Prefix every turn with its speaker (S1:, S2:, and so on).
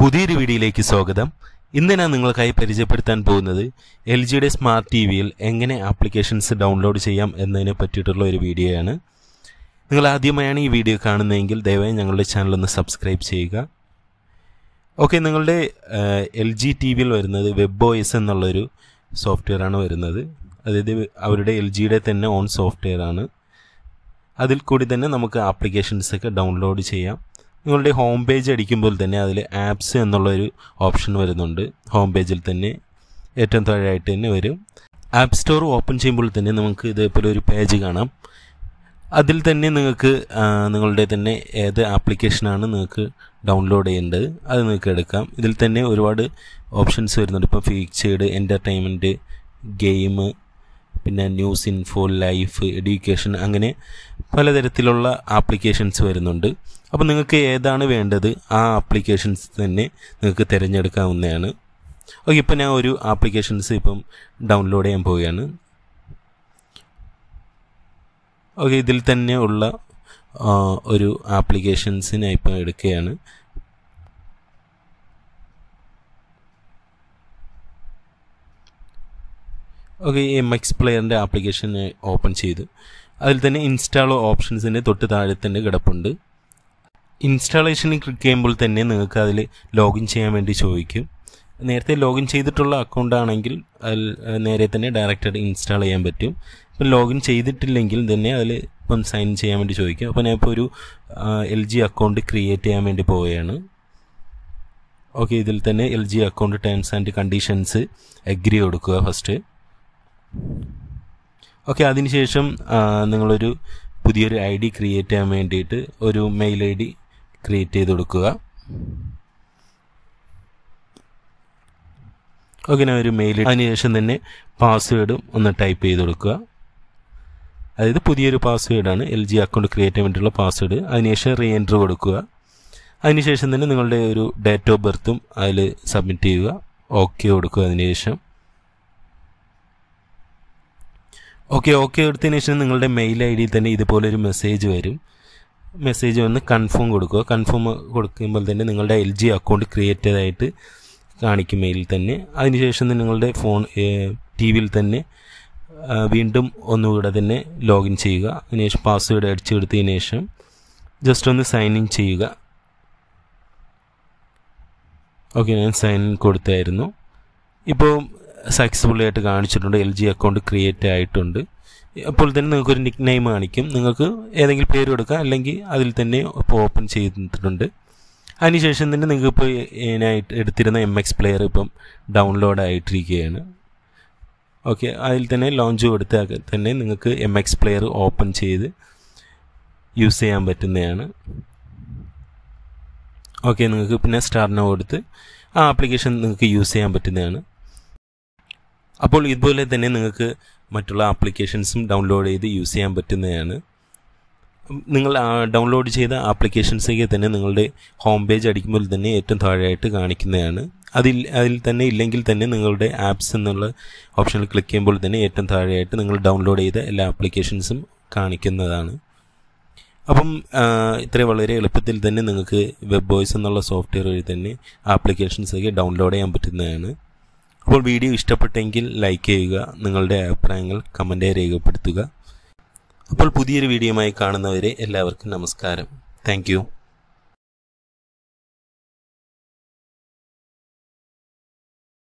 S1: പുതിയൊരു വീഡിയോയിലേക്ക് സ്വാഗതം ഇന്ന് ഞാൻ നിങ്ങൾക്കായി പരിചയപ്പെടുത്താൻ പോകുന്നത് എൽ ജിയുടെ സ്മാർട്ട് ടി വിയിൽ എങ്ങനെ ആപ്ലിക്കേഷൻസ് ഡൗൺലോഡ് ചെയ്യാം എന്നതിനെ പറ്റിയിട്ടുള്ള ഒരു വീഡിയോയാണ് നിങ്ങൾ ആദ്യമായാണ് ഈ വീഡിയോ കാണുന്നതെങ്കിൽ ദയവായി ഞങ്ങളുടെ ചാനൽ ഒന്ന് സബ്സ്ക്രൈബ് ചെയ്യുക ഓക്കെ നിങ്ങളുടെ എൽ ജി ടി വിയിൽ വരുന്നത് വെബ് ഒ എസ് എന്നുള്ളൊരു സോഫ്റ്റ്വെയറാണ് വരുന്നത് അതായത് അവരുടെ എൽ ജിയുടെ തന്നെ ഓൺ സോഫ്റ്റ്വെയറാണ് അതിൽ കൂടി തന്നെ നമുക്ക് ആപ്ലിക്കേഷൻസൊക്കെ ഡൗൺലോഡ് ചെയ്യാം നിങ്ങളുടെ ഹോം പേജ് അടിക്കുമ്പോൾ തന്നെ അതിൽ ആപ്സ് എന്നുള്ളൊരു ഓപ്ഷൻ വരുന്നുണ്ട് ഹോം പേജിൽ തന്നെ ഏറ്റവും താഴെയായിട്ട് തന്നെ വരും ആപ്പ് സ്റ്റോർ ഓപ്പൺ ചെയ്യുമ്പോൾ തന്നെ നമുക്ക് ഇതേപോലെ ഒരു പേജ് കാണാം അതിൽ തന്നെ നിങ്ങൾക്ക് നിങ്ങളുടെ തന്നെ ഏത് ആപ്ലിക്കേഷനാണ് നിങ്ങൾക്ക് ഡൗൺലോഡ് ചെയ്യേണ്ടത് അത് നിങ്ങൾക്ക് എടുക്കാം ഇതിൽ തന്നെ ഒരുപാട് ഓപ്ഷൻസ് വരുന്നുണ്ട് ഇപ്പോൾ ഫീച്ചേഡ് എൻ്റർടൈൻമെൻറ്റ് ഗെയിം പിന്നെ ന്യൂസ് ഇൻഫോ ലൈഫ് എഡ്യൂക്കേഷൻ അങ്ങനെ പലതരത്തിലുള്ള ആപ്ലിക്കേഷൻസ് വരുന്നുണ്ട് അപ്പോൾ നിങ്ങൾക്ക് ഏതാണ് വേണ്ടത് ആ ആപ്ലിക്കേഷൻസ് തന്നെ നിങ്ങൾക്ക് തിരഞ്ഞെടുക്കാവുന്നതാണ് ഓക്കെ ഇപ്പോൾ ഞാൻ ഒരു ആപ്ലിക്കേഷൻസ് ഇപ്പം ഡൗൺലോഡ് ചെയ്യാൻ പോവുകയാണ് ഓക്കെ ഇതിൽ തന്നെ ഉള്ള ഒരു ആപ്ലിക്കേഷൻസ് ഞാൻ ഇപ്പം എടുക്കുകയാണ് ഓക്കെ എം എക്സ് പ്ലെയറിൻ്റെ ആപ്ലിക്കേഷൻ ഓപ്പൺ ചെയ്ത് അതിൽ തന്നെ ഇൻസ്റ്റാൾ ഓപ്ഷൻസിൻ്റെ തൊട്ട് താഴെ തന്നെ കിടപ്പുണ്ട് ഇൻസ്റ്റാളേഷനിൽ ക്ലിക്ക് ചെയ്യുമ്പോൾ തന്നെ നിങ്ങൾക്ക് അതിൽ ലോഗിൻ ചെയ്യാൻ വേണ്ടി ചോദിക്കും നേരത്തെ ലോഗിൻ ചെയ്തിട്ടുള്ള അക്കൗണ്ട് ആണെങ്കിൽ അതിൽ നേരെ തന്നെ ഡയറക്റ്റായിട്ട് ഇൻസ്റ്റാൾ ചെയ്യാൻ പറ്റും ഇപ്പം ലോഗിൻ ചെയ്തിട്ടില്ലെങ്കിൽ തന്നെ അതിൽ ഇപ്പം സൈൻ ചെയ്യാൻ വേണ്ടി ചോദിക്കും അപ്പോൾ ഞാൻ ഇപ്പോൾ ഒരു എൽ ജി അക്കൗണ്ട് ക്രിയേറ്റ് ചെയ്യാൻ വേണ്ടി പോവുകയാണ് ഓക്കെ ഇതിൽ തന്നെ L G account terms and conditions agree കൊടുക്കുക ഫസ്റ്റ് ഓക്കെ അതിനുശേഷം നിങ്ങളൊരു പുതിയൊരു ഐ ഡി ക്രിയേറ്റ് ചെയ്യാൻ വേണ്ടിയിട്ട് ഒരു മെയിൽ ഐ ഡി ക്രിയേറ്റ് ചെയ്ത് കൊടുക്കുക ഓക്കെ ഞാൻ ഒരു മെയിൽ അതിനുശേഷം തന്നെ പാസ്വേഡും ഒന്ന് ടൈപ്പ് ചെയ്ത് കൊടുക്കുക അതായത് പുതിയൊരു പാസ്വേഡാണ് എൽ ജി അക്കൗണ്ട് ക്രിയേറ്റ് ചെയ്യാൻ വേണ്ടിയുള്ള പാസ്വേഡ് അതിനുശേഷം റീ എൻട്രി കൊടുക്കുക അതിനുശേഷം തന്നെ നിങ്ങളുടെ ഒരു ഡേറ്റ് ഓഫ് ബർത്തും അതിൽ സബ്മിറ്റ് ചെയ്യുക ഓക്കെ കൊടുക്കുക അതിനുശേഷം ഓക്കെ ഓക്കെ കൊടുത്തതിന് ശേഷം നിങ്ങളുടെ മെയിൽ ഐ ഡിയിൽ തന്നെ ഇതുപോലൊരു മെസ്സേജ് വരും മെസ്സേജ് വന്ന് കൺഫേം കൊടുക്കുക കൺഫേം കൊടുക്കുമ്പോൾ തന്നെ നിങ്ങളുടെ എൽ ജി അക്കൗണ്ട് ക്രിയേറ്റഡായിട്ട് കാണിക്കും മെയിലിൽ തന്നെ അതിനുശേഷം നിങ്ങളുടെ ഫോൺ ടി വിയിൽ തന്നെ വീണ്ടും ഒന്നുകൂടെ തന്നെ ലോഗിൻ ചെയ്യുക അതിനുശേഷം പാസ്വേഡ് അടിച്ചു കൊടുത്തതിന് ശേഷം ജസ്റ്റ് ഒന്ന് സൈൻ ഇൻ ചെയ്യുക ഓക്കെ ഞാൻ സൈൻ ഇൻ കൊടുത്തായിരുന്നു ഇപ്പോൾ സക്സസ്ഫുള്ളായിട്ട് കാണിച്ചിട്ടുണ്ട് എൽ ജി അക്കൗണ്ട് ക്രിയേറ്റ് ആയിട്ടുണ്ട് അപ്പോൾ തന്നെ നിങ്ങൾക്ക് ഒരു നിക് നെയിം കാണിക്കും നിങ്ങൾക്ക് ഏതെങ്കിലും പേര് കൊടുക്കാം അല്ലെങ്കിൽ അതിൽ തന്നെ ഇപ്പോൾ ഓപ്പൺ ചെയ്തിട്ടുണ്ട് അതിനുശേഷം തന്നെ നിങ്ങൾക്ക് ഇപ്പോൾ ഇതിനായിട്ട് എടുത്തിരുന്ന എം എക്സ് പ്ലെയർ ഇപ്പം ഡൗൺലോഡ് ആയിട്ടിരിക്കുകയാണ് ഓക്കെ അതിൽ തന്നെ ലോഞ്ച് കൊടുത്താൽ തന്നെ നിങ്ങൾക്ക് എം എക്സ് പ്ലെയർ ഓപ്പൺ ചെയ്ത് യൂസ് ചെയ്യാൻ പറ്റുന്നതാണ് ഓക്കെ നിങ്ങൾക്ക് പിന്നെ സ്റ്റാറിനെ കൊടുത്ത് ആ ആപ്ലിക്കേഷൻ നിങ്ങൾക്ക് യൂസ് ചെയ്യാൻ പറ്റുന്നതാണ് അപ്പോൾ ഇതുപോലെ തന്നെ നിങ്ങൾക്ക് മറ്റുള്ള ആപ്ലിക്കേഷൻസും ഡൗൺലോഡ് ചെയ്ത് യൂസ് ചെയ്യാൻ പറ്റുന്നതാണ് നിങ്ങൾ ഡൗൺലോഡ് ചെയ്ത ആപ്ലിക്കേഷൻസൊക്കെ തന്നെ നിങ്ങളുടെ ഹോം പേജ് അടിക്കുമ്പോൾ തന്നെ ഏറ്റവും താഴെയായിട്ട് കാണിക്കുന്നതാണ് അതിൽ അതിൽ തന്നെ ഇല്ലെങ്കിൽ തന്നെ നിങ്ങളുടെ ആപ്സ് എന്നുള്ള ഓപ്ഷനിൽ ക്ലിക്ക് ചെയ്യുമ്പോൾ തന്നെ ഏറ്റവും താഴെയായിട്ട് നിങ്ങൾ ഡൗൺലോഡ് ചെയ്ത എല്ലാ ആപ്ലിക്കേഷൻസും കാണിക്കുന്നതാണ് അപ്പം ഇത്രയും വളരെ എളുപ്പത്തിൽ തന്നെ നിങ്ങൾക്ക് വെബ് ബോയ്സ് എന്നുള്ള സോഫ്റ്റ്വെയർ വഴി തന്നെ ആപ്ലിക്കേഷൻസൊക്കെ ഡൗൺലോഡ് ചെയ്യാൻ പറ്റുന്നതാണ് അപ്പോൾ വീഡിയോ ഇഷ്ടപ്പെട്ടെങ്കിൽ ലൈക്ക് ചെയ്യുക നിങ്ങളുടെ അഭിപ്രായങ്ങൾ കമൻറ്റായി രേഖപ്പെടുത്തുക അപ്പോൾ പുതിയൊരു വീഡിയോയുമായി കാണുന്നവരെ എല്ലാവർക്കും നമസ്കാരം താങ്ക്